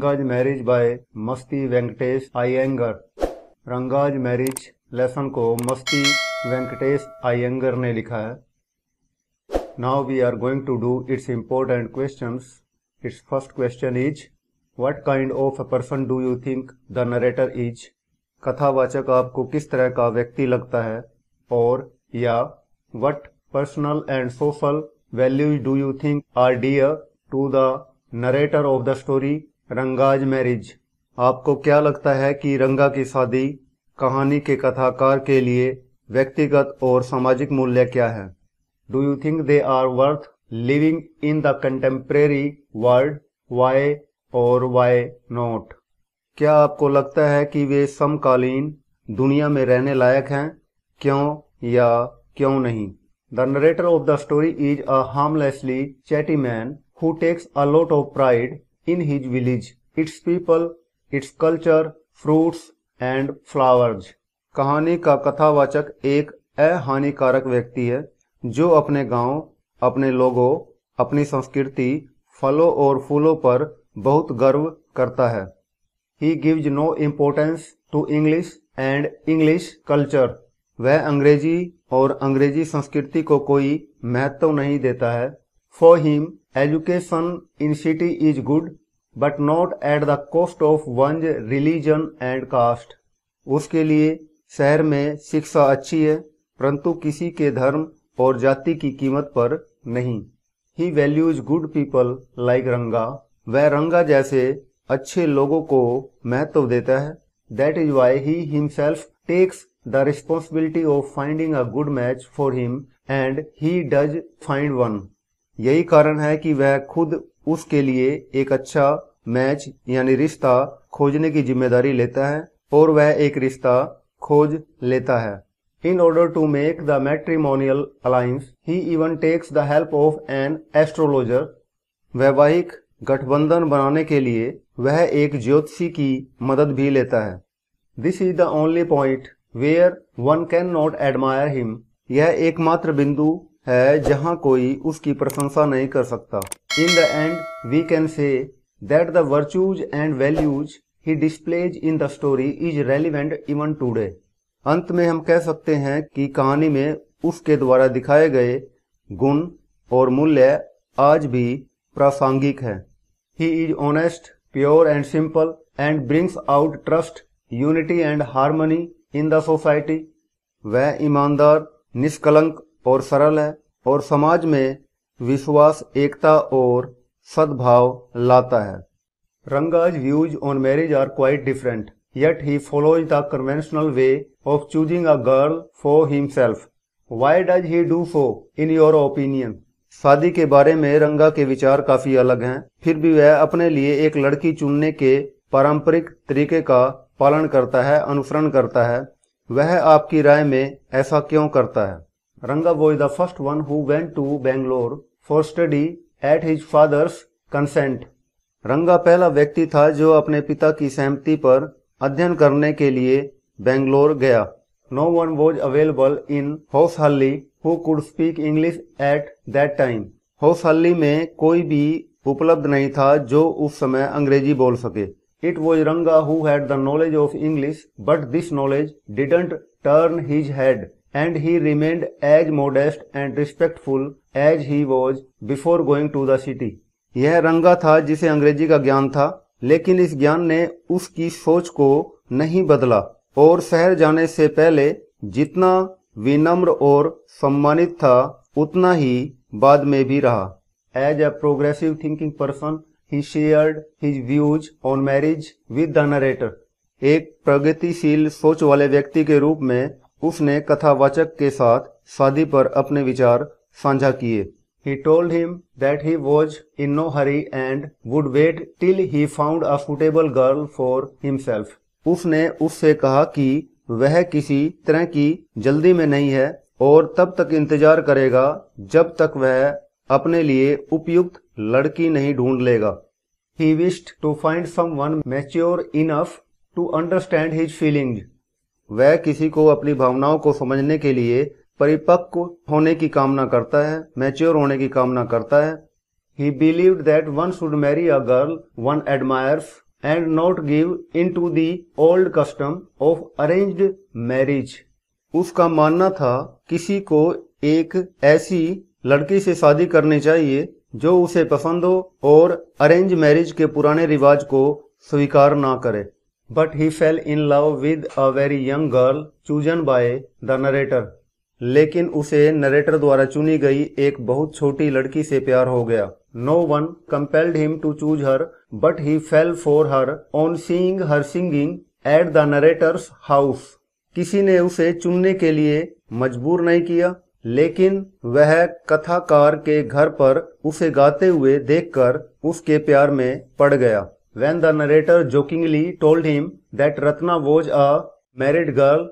रंगाज marriage by Masti Venkatesh Iyengar Ranga's marriage lesson को मस्ती वेंकटेश आयंगर ने लिखा है now we are going to do it's important question it's first question is what kind of a person do you think the narrator is कथावाचक आपको किस तरह का व्यक्ति लगता है और या what personal and social values do you think are dear to the narrator of the story Ranga's marriage आपको क्या लगता है कि रंगा की शादी कहानी के कथाकार के लिए व्यक्तिगत और सामाजिक मूल्य क्या है do you think they are worth living in the contemporary world why और वाई नॉट क्या आपको लगता है कि वे समकालीन दुनिया में रहने लायक हैं क्यों या क्यों नहीं the narrator of the story is a harmlessly chatty man who takes a lot of pride in his village, its people, its culture, fruits and flowers कहानी का कथावाचक एक अहानिकारक व्यक्ति है जो अपने गांव अपने लोगों अपनी संस्कृति फलों और फूलों पर बहुत गर्व करता है he gives no importance to English and English culture वह अंग्रेजी और अंग्रेजी संस्कृति को कोई महत्व नहीं देता है for him education in city is good but not at the cost of one's religion and caste. उसके लिए शहर में शिक्षा अच्छी है परंतु किसी के धर्म और जाति की कीमत पर नहीं he values good people like Ranga वह रंगा जैसे अच्छे लोगों को महत्व देता है that is why he himself takes the responsibility of finding a good match for him and he does find one यही कारण है कि वह खुद उसके लिए एक अच्छा मैच यानी रिश्ता खोजने की जिम्मेदारी लेता है और वह एक रिश्ता खोज लेता है in order to make the matrimonial alliance, he even takes the help of an astrologer वैवाहिक गठबंधन बनाने के लिए वह एक ज्योतिषी की मदद भी लेता है this is the only point where one can not admire him यह एकमात्र बिंदु है जहां कोई उसकी प्रशंसा नहीं कर सकता in the end we can say that the virtues and values he displays in the story is relevant even today अंत में हम कह सकते हैं कि कहानी में उसके द्वारा दिखाए गए गुण और मूल्य आज भी प्रासंगिक है he is honest pure and simple and brings out trust unity and harmony in the society वह ईमानदार निष्कलंक और सरल है और समाज में विश्वास एकता और सद्भाव लाता है Ranga's views on marriage are quite different yet he follows the conventional way of choosing a girl for himself why does he do so in your opinion शादी के बारे में रंगा के विचार काफी अलग हैं, फिर भी वह अपने लिए एक लड़की चुनने के पारंपरिक तरीके का पालन करता है अनुसरण करता है वह आपकी राय में ऐसा क्यों करता है Ranga was the first one who went to Bangalore for study at his father's consent. रंगा पहला व्यक्ति था जो अपने पिता की सहमति पर अध्ययन करने के लिए बेंगलोर गया no one was available in Hosahalli who could speak English at that time Hosahalli में कोई भी उपलब्ध नहीं था जो उस समय अंग्रेजी बोल सके it was Ranga who had the knowledge of English but this knowledge didn't turn his head and he remained as modest and respectful as he was before going to the city. यह रंगा था जिसे अंग्रेजी का ज्ञान था लेकिन इस ज्ञान ने उसकी सोच को नहीं बदला और शहर जाने से पहले जितना विनम्र और सम्मानित था उतना ही बाद में भी रहा as a progressive thinking person he shared his views on marriage with the narrator एक प्रगतिशील सोच वाले व्यक्ति के रूप में उसने कथावाचक के साथ शादी पर अपने विचार साझा किए He told him that he was in no hurry and would wait till he found a suitable girl for himself. उसने उससे कहा कि वह किसी तरह की जल्दी में नहीं है और तब तक इंतजार करेगा जब तक वह अपने लिए उपयुक्त लड़की नहीं ढूंढ लेगा He wished to find someone mature enough to understand his feelings वह किसी को अपनी भावनाओं को समझने के लिए परिपक्व होने की कामना करता है मैच्योर होने की कामना करता है he believe that one should marry a girl one admires and not give in to the old custom of arrange marriage उसका मानना था किसी को एक ऐसी लड़की से शादी करनी चाहिए जो उसे पसंद हो और अरेंज मैरिज के पुराने रिवाज को स्वीकार ना करे but he fell in love with a very young girl chosen by the narrator लेकिन उसे नरेटर द्वारा चुनी गई एक बहुत छोटी लड़की से प्यार हो गया no one compelled him to choose her but he fell for her on seeing her singing at the narrator's house किसी ने उसे चुनने के लिए मजबूर नहीं किया लेकिन वह कथाकार के घर पर उसे गाते हुए देखकर उसके प्यार में पड़ गया when the narrator jokingly told him that Ratna was a married girl,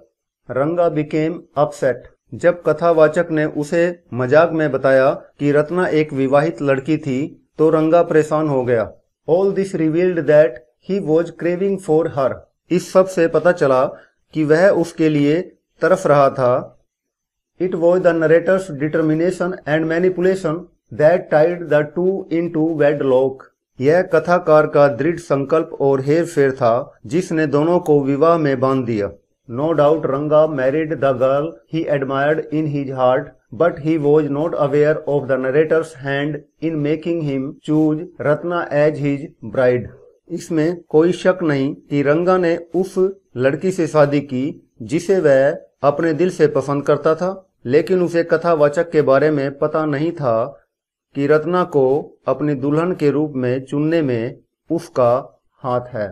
Ranga became upset. जब कथावाचक ने उसे मजाक में बताया कि रत्ना एक विवाहित लड़की थी तो रंगा परेशान हो गया all this revealed that he was craving for her इस सब से पता चला कि वह उसके लिए तरफ रहा था it was the narrator's determination and manipulation that tied the two in to wedlock यह कथाकार का दृढ़ संकल्प और हेर फेर था जिसने दोनों को विवाह में बांध दिया no doubt Ranga married the girl he admired in his heart but he was not aware of the narrator's hand in making him choose Ratna as his bride इसमें कोई शक नहीं कि रंगा ने उस लड़की से शादी की जिसे वह अपने दिल से पसंद करता था लेकिन उसे कथावाचक के बारे में पता नहीं था कि रत्ना को अपनी दुल्हन के रूप में चुनने में उसका हाथ है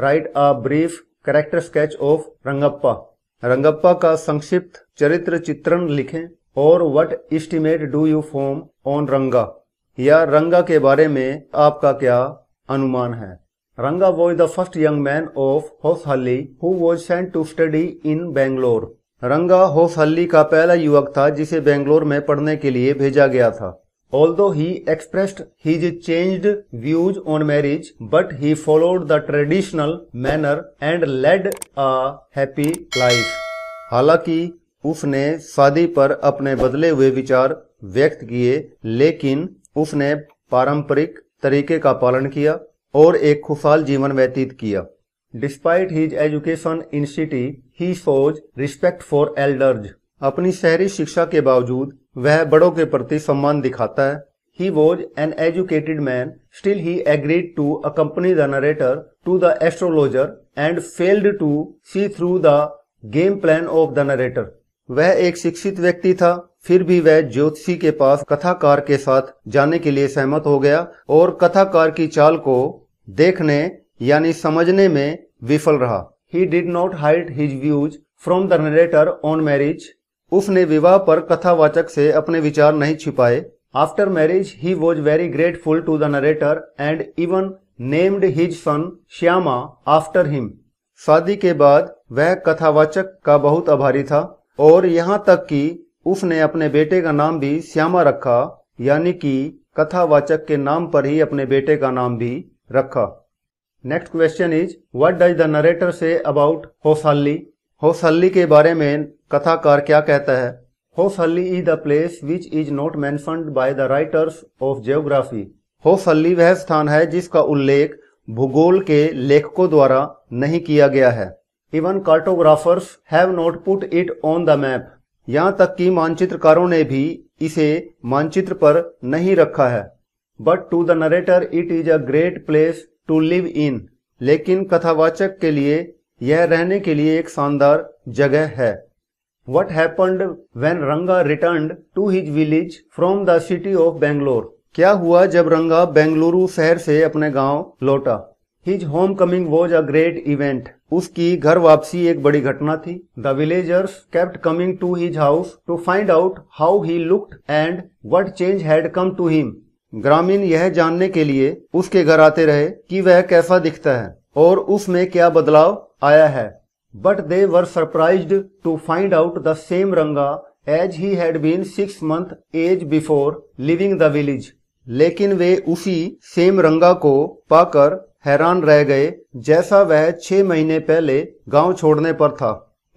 write a brief character sketch of Rangappa Rangappa का संक्षिप्त चरित्र चित्रण लिखें और what estimate do you form on Ranga या रंगा के बारे में आपका क्या अनुमान है Ranga was the first young man of Hosahalli who was sent to study in Bangalore Ranga Hosahalli का पहला युवक था जिसे बेंगलोर में पढ़ने के लिए भेजा गया था Although he expressed his changed views on marriage, but he followed the traditional manner and led a happy life. हालांकि उसने शादी पर अपने बदले हुए विचार व्यक्त किए लेकिन उसने पारंपरिक तरीके का पालन किया और एक खुशहाल जीवन व्यतीत किया despite his education in city he shows respect for elders अपनी शहरी शिक्षा के बावजूद वह बड़ों के प्रति सम्मान दिखाता है was an educated man still he agreed to accompany the narrator to the astrologer and failed to see through the game plan of the narrator वह एक शिक्षित व्यक्ति था फिर भी वह ज्योतिषी के पास कथाकार के साथ जाने के लिए सहमत हो गया और कथाकार की चाल को देखने यानी समझने में विफल रहा he did not hide his views from the narrator on marriage उसने विवाह पर कथावाचक से अपने विचार नहीं छिपाए after marriage he was very grateful to the narrator and even named his son Shyama after him शादी के बाद वह कथावाचक का बहुत आभारी था और यहाँ तक कि उसने अपने बेटे का नाम भी श्यामा रखा यानी कि कथावाचक के नाम पर ही अपने बेटे का नाम भी रखा next question is what does the narrator say about Hosahalli Hosahalli के बारे में कथाकार क्या कहता है Hosahalli is the place which is not मैं by the writers of geography Hosahalli वह स्थान है जिसका उल्लेख भूगोल के लेखकों द्वारा नहीं किया गया है even cartographers have not put it on the map यहाँ तक कि मानचित्रकारों ने भी इसे मानचित्र पर नहीं रखा है but to the narrator it is a great place to live in लेकिन कथावाचक के लिए यह रहने के लिए एक शानदार जगह है what happened when Ranga return to his village from the city of Bangalore क्या हुआ जब रंगा बेंगलुरु शहर से अपने गांव लौटा his home coming was a great event उसकी घर वापसी एक बड़ी घटना थी the villagers kept coming to his house to find out how he looked and what change had come to him ग्रामीण यह जानने के लिए उसके घर आते रहे कि वह कैसा दिखता है और उसमें क्या बदलाव आया है but they were surprise to find out the same Ranga as he had been six month as before living the village लेकिन वे उसी सेम रंगा को पाकर हैरान रह गए जैसा वह छह महीने पहले गांव छोड़ने पर था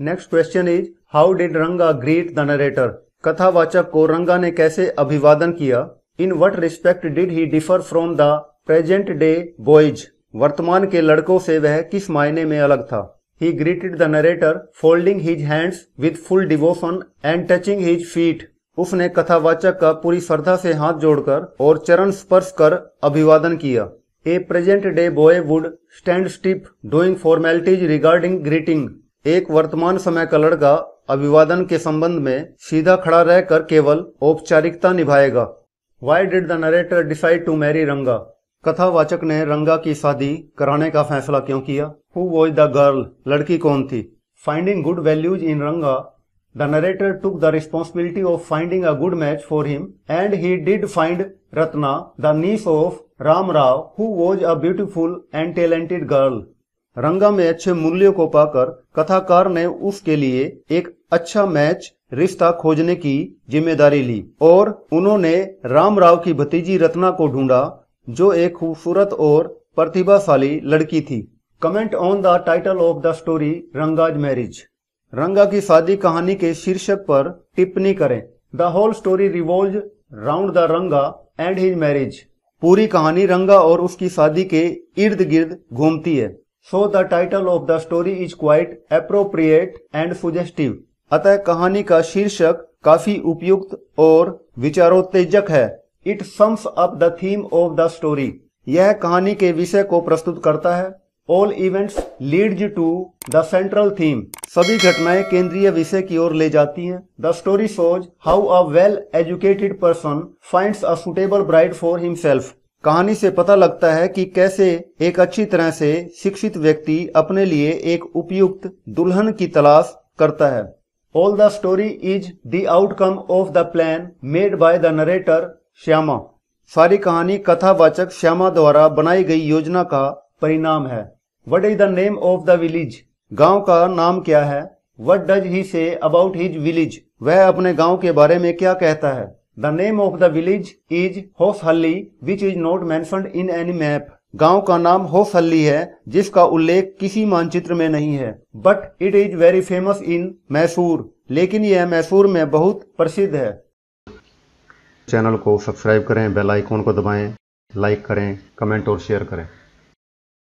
next question is how did Ranga greet the narrator कथावाचक को रंगा ने कैसे अभिवादन किया in what respect did he differ from the present day boys वर्तमान के लड़कों से वह किस मायने में अलग था he greeted the narrator folding his hands with full devotion and touching his feet उसने कथावाचक का पूरी श्रद्धा से हाथ जोड़कर और चरण स्पर्श कर अभिवादन किया a present day boy would stand stiff doing formalities regarding greeting एक वर्तमान समय का लड़का अभिवादन के संबंध में सीधा खड़ा रहकर केवल औपचारिकता निभाएगा why did the narrator decide to marry Ranga कथावाचक ने रंगा की शादी कराने का फैसला क्यों किया हु वॉज द गर्ल लड़की कौन थी finding good values in Ranga the narrator took the responsibility of finding a good match for him and he did find Ratna the niece of Rama Rao who was a beautiful and talented girl Ranga में अच्छे मूल्यों को पाकर कथाकार ने उसके लिए एक अच्छा मैच रिश्ता खोजने की जिम्मेदारी ली और उन्होंने राम राव की भतीजी रत्ना को ढूंढा जो एक खूबसूरत और प्रतिभाशाली लड़की थी comment on the title of the story Ranga's marriage Ranga की शादी कहानी के शीर्षक पर टिप्पणी करें the whole story revolve round the Ranga and his marriage पूरी कहानी रंगा और उसकी शादी के इर्द गिर्द घूमती है so the title of the story is quite appropriate and suggestive अतः कहानी का शीर्षक काफी उपयुक्त और विचारोत्तेजक है it sums up the theme of the story यह कहानी के विषय को प्रस्तुत करता है all events leads to the central theme सभी घटनाएं केंद्रीय विषय की ओर ले जाती हैं the story shows how a well educated person finds a suitable bride for himself कहानी से पता लगता है कि कैसे एक अच्छी तरह से शिक्षित व्यक्ति अपने लिए एक उपयुक्त दुल्हन की तलाश करता है all the story is the outcome of the plan made by the narrator Shyama सारी कहानी कथावाचक श्यामा द्वारा बनाई गई योजना का परिणाम है what is the name of the village गांव का नाम क्या है what does he say about his village वह अपने गांव के बारे में क्या कहता है the name of the village is Hosahalli which is not मैं इन एनी मैप गांव का नाम होसहली है जिसका उल्लेख किसी मानचित्र में नहीं है but it is very famous in Mysore लेकिन यह मैसूर में बहुत प्रसिद्ध है चैनल को सब्सक्राइब करें बेल आइकॉन को दबाएं लाइक करें कमेंट और शेयर करें